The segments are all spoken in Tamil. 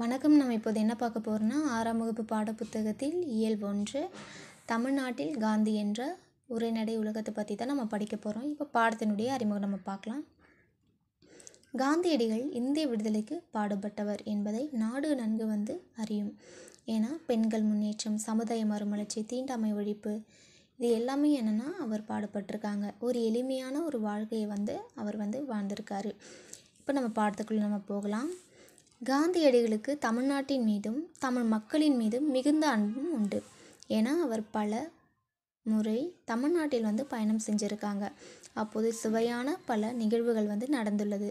வணக்கம் நம்ம இப்போது என்ன பார்க்க போகிறோன்னா ஆறாம் வகுப்பு பாடப்புத்தகத்தில் இயல் ஒன்று தமிழ்நாட்டில் காந்தி என்ற உரைநடை உலகத்தை பற்றி தான் நம்ம படிக்க போகிறோம் இப்போ பாடத்தினுடைய அறிமுகம் நம்ம பார்க்கலாம் காந்தியடிகள் இந்திய விடுதலைக்கு பாடுபட்டவர் என்பதை நாடு நன்கு வந்து அறியும் ஏன்னா பெண்கள் முன்னேற்றம் சமுதாய மறுமலர்ச்சி தீண்டாமை ஒழிப்பு இது எல்லாமே என்னென்னா அவர் பாடுபட்டிருக்காங்க ஒரு எளிமையான ஒரு வாழ்க்கையை வந்து அவர் வந்து வாழ்ந்திருக்காரு இப்போ நம்ம பாடத்துக்குள்ளே நம்ம போகலாம் காந்தியடிகளுக்கு தமிழ்நாட்டின் மீதும் தமிழ் மக்களின் மீதும் மிகுந்த அன்பும் உண்டு ஏன்னா அவர் பல முறை தமிழ்நாட்டில் வந்து பயணம் செஞ்சுருக்காங்க அப்போது சுவையான பல நிகழ்வுகள் வந்து நடந்துள்ளது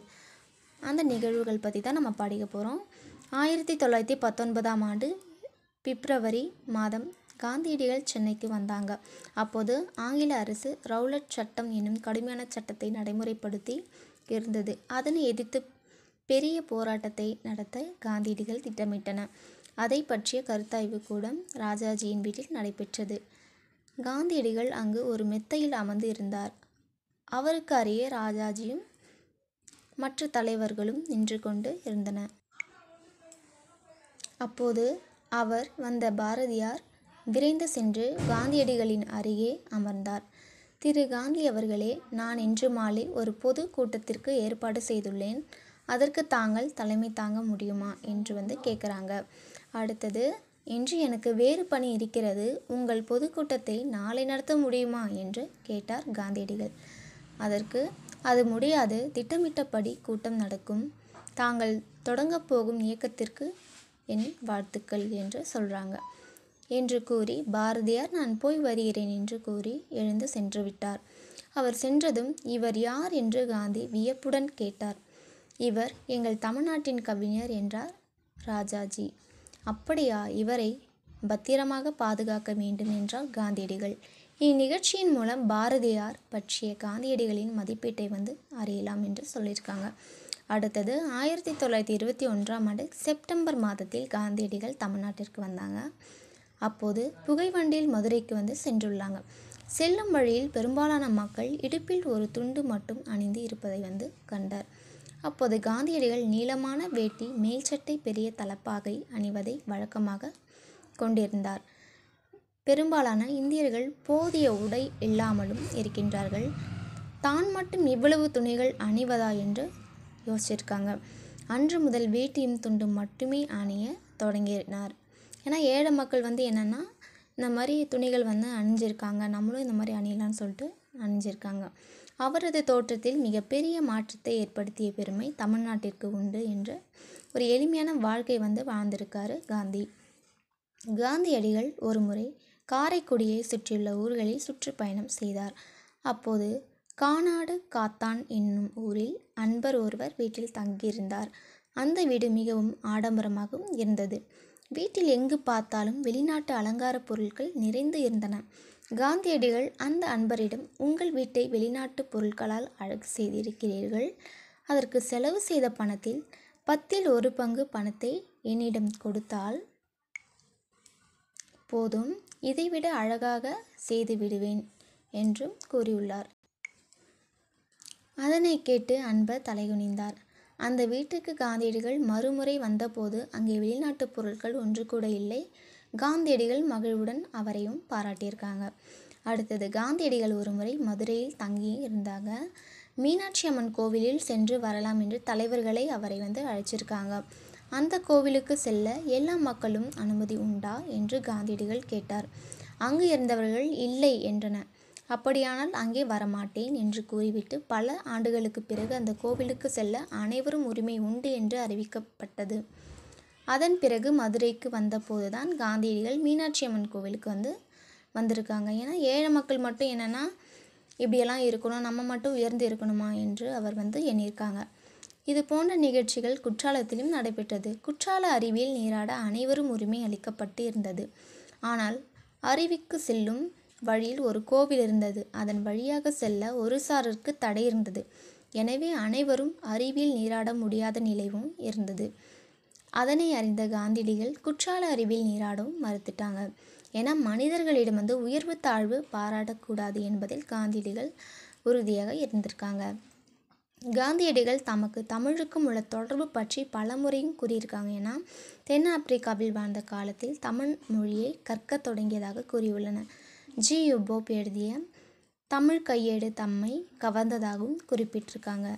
அந்த நிகழ்வுகள் பற்றி தான் நம்ம படிக்க போகிறோம் ஆயிரத்தி தொள்ளாயிரத்தி பத்தொன்பதாம் ஆண்டு பிப்ரவரி மாதம் காந்தியடிகள் சென்னைக்கு வந்தாங்க அப்போது ஆங்கில அரசு ரவுலட் சட்டம் என்னும் கடுமையான சட்டத்தை நடைமுறைப்படுத்தி இருந்தது அதனை எதிர்த்து பெரிய போராட்டத்தை நடத்த காந்தியடிகள் திட்டமிட்டன அதை பற்றிய கருத்தாய்வு கூடம் ராஜாஜியின் வீட்டில் நடைபெற்றது காந்தியடிகள் அங்கு ஒரு மெத்தையில் அமர்ந்து இருந்தார் அவருக்கு அருகே ராஜாஜியும் மற்ற தலைவர்களும் நின்று கொண்டு இருந்தன அப்போது அவர் வந்த பாரதியார் விரைந்து சென்று காந்தியடிகளின் அருகே அமர்ந்தார் திரு காந்தி அவர்களே நான் இன்று மாலை ஒரு பொது கூட்டத்திற்கு ஏற்பாடு செய்துள்ளேன் அதற்கு தாங்கள் தலைமை தாங்க முடியுமா என்று வந்து கேட்குறாங்க அடுத்தது இன்று எனக்கு வேறு பணி இருக்கிறது உங்கள் பொதுக்கூட்டத்தை நாளை நடத்த முடியுமா என்று கேட்டார் காந்தியடிகள் அதற்கு அது முடியாது திட்டமிட்டபடி கூட்டம் நடக்கும் தாங்கள் தொடங்கப் போகும் இயக்கத்திற்கு என் வாழ்த்துக்கள் என்று சொல்கிறாங்க என்று கூறி பாரதியார் நான் போய் வருகிறேன் என்று கூறி எழுந்து சென்று விட்டார் அவர் சென்றதும் இவர் யார் என்று காந்தி வியப்புடன் கேட்டார் இவர் எங்கள் தமிழ்நாட்டின் கவிஞர் என்றார் ராஜாஜி அப்படியா இவரை பத்திரமாக பாதுகாக்க வேண்டும் என்றார் காந்தியடிகள் இந்நிகழ்ச்சியின் மூலம் பாரதியார் பற்றிய காந்தியடிகளின் மதிப்பீட்டை வந்து அறியலாம் என்று சொல்லியிருக்காங்க அடுத்தது ஆயிரத்தி தொள்ளாயிரத்தி இருபத்தி ஒன்றாம் ஆண்டு செப்டம்பர் மாதத்தில் காந்தியடிகள் தமிழ்நாட்டிற்கு வந்தாங்க அப்போது புகைவண்டியில் மதுரைக்கு வந்து சென்றுள்ளாங்க செல்லும் வழியில் பெரும்பாலான மக்கள் இடுப்பில் ஒரு துண்டு மட்டும் அணிந்து இருப்பதை வந்து கண்டார் அப்போது காந்தியடிகள் நீளமான வேட்டி மேல்சட்டை பெரிய தலப்பாகை அணிவதை வழக்கமாக கொண்டிருந்தார் பெரும்பாலான இந்தியர்கள் போதிய உடை இல்லாமலும் இருக்கின்றார்கள் தான் மட்டும் இவ்வளவு துணிகள் அணிவதா என்று யோசிச்சிருக்காங்க அன்று முதல் வேட்டியும் துண்டும் மட்டுமே அணிய தொடங்கினார் ஏன்னா ஏழை மக்கள் வந்து என்னென்னா இந்த மாதிரி துணிகள் வந்து அணிஞ்சிருக்காங்க நம்மளும் இந்த மாதிரி அணியலாம்னு சொல்லிட்டு அணிஞ்சிருக்காங்க அவரது தோற்றத்தில் மிகப்பெரிய மாற்றத்தை ஏற்படுத்திய பெருமை தமிழ்நாட்டிற்கு உண்டு என்று ஒரு எளிமையான வாழ்க்கை வந்து வாழ்ந்திருக்காரு காந்தி காந்தியடிகள் ஒரு முறை காரைக்குடியை சுற்றியுள்ள ஊர்களில் சுற்றுப்பயணம் செய்தார் அப்போது கானாடு காத்தான் என்னும் ஊரில் அன்பர் ஒருவர் வீட்டில் தங்கியிருந்தார் அந்த வீடு மிகவும் ஆடம்பரமாகவும் இருந்தது வீட்டில் எங்கு பார்த்தாலும் வெளிநாட்டு அலங்கார பொருட்கள் நிறைந்து இருந்தன காந்தியடிகள் அந்த அன்பரிடம் உங்கள் வீட்டை வெளிநாட்டு பொருட்களால் அழகு செய்திருக்கிறீர்கள் அதற்கு செலவு செய்த பணத்தில் பத்தில் ஒரு பங்கு பணத்தை என்னிடம் கொடுத்தால் போதும் இதைவிட அழகாக செய்து விடுவேன் என்றும் கூறியுள்ளார் அதனை கேட்டு அன்பர் தலைகுனிந்தார் அந்த வீட்டுக்கு காந்தியடிகள் மறுமுறை வந்தபோது அங்கே வெளிநாட்டு பொருட்கள் ஒன்று கூட இல்லை காந்தியடிகள் மகிழ்வுடன் அவரையும் பாராட்டியிருக்காங்க அடுத்தது காந்தியடிகள் ஒருமுறை மதுரையில் தங்கி இருந்தாங்க மீனாட்சி அம்மன் கோவிலில் சென்று வரலாம் என்று தலைவர்களை அவரை வந்து அழைச்சிருக்காங்க அந்த கோவிலுக்கு செல்ல எல்லா மக்களும் அனுமதி உண்டா என்று காந்தியடிகள் கேட்டார் அங்கு இருந்தவர்கள் இல்லை என்றனர் அப்படியானால் அங்கே வரமாட்டேன் என்று கூறிவிட்டு பல ஆண்டுகளுக்கு பிறகு அந்த கோவிலுக்கு செல்ல அனைவரும் உரிமை உண்டு என்று அறிவிக்கப்பட்டது அதன் பிறகு மதுரைக்கு வந்தபோதுதான் காந்தியடிகள் மீனாட்சி அம்மன் கோவிலுக்கு வந்து வந்திருக்காங்க ஏன்னா ஏழை மக்கள் மட்டும் என்னென்னா இப்படியெல்லாம் இருக்கணும் நம்ம மட்டும் உயர்ந்து இருக்கணுமா என்று அவர் வந்து எண்ணியிருக்காங்க இது போன்ற நிகழ்ச்சிகள் குற்றாலத்திலும் நடைபெற்றது குற்றால அறிவியல் நீராட அனைவரும் உரிமை அளிக்கப்பட்டு இருந்தது ஆனால் அருவிக்கு செல்லும் வழியில் ஒரு கோவில் இருந்தது அதன் வழியாக செல்ல ஒரு சாரருக்கு தடை இருந்தது எனவே அனைவரும் அறிவியல் நீராட முடியாத நிலையும் இருந்தது அதனை அறிந்த காந்திடிகள் குற்றால அறிவில் நீராடவும் மறுத்துட்டாங்க ஏன்னா மனிதர்களிடம் வந்து உயர்வு தாழ்வு பாராட்டக்கூடாது என்பதில் காந்தியடிகள் உறுதியாக இருந்திருக்காங்க காந்தியடிகள் தமக்கு தமிழுக்கும் உள்ள தொடர்பு பற்றி பல முறையும் கூறியிருக்காங்க ஏன்னா தென் ஆப்பிரிக்காவில் வாழ்ந்த காலத்தில் தமிழ் மொழியை கற்க தொடங்கியதாக கூறியுள்ளனர் ஜி யுபோப் எழுதிய தமிழ் கையேடு தம்மை கவர்ந்ததாகவும் குறிப்பிட்டிருக்காங்க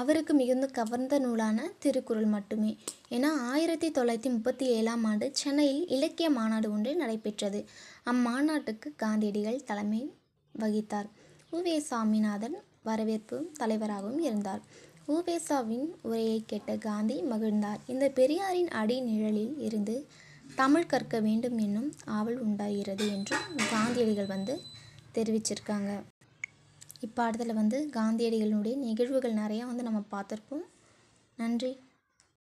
அவருக்கு மிகுந்த கவர்ந்த நூலான திருக்குறள் மட்டுமே ஏன்னா ஆயிரத்தி தொள்ளாயிரத்தி முப்பத்தி ஏழாம் ஆண்டு சென்னையில் இலக்கிய மாநாடு ஒன்று நடைபெற்றது அம்மாநாட்டுக்கு காந்தியடிகள் தலைமை வகித்தார் உவே சாமிநாதன் வரவேற்பு தலைவராகவும் இருந்தார் உவேசாவின் உரையை கேட்ட காந்தி மகிழ்ந்தார் இந்த பெரியாரின் அடி நிழலில் இருந்து தமிழ் கற்க வேண்டும் என்னும் ஆவல் உண்டாகிறது என்றும் காந்தியடிகள் வந்து தெரிவிச்சிருக்காங்க இப்பாடத்தில் வந்து காந்தியடிகளினுடைய நிகழ்வுகள் நிறையா வந்து நம்ம பார்த்துருப்போம் நன்றி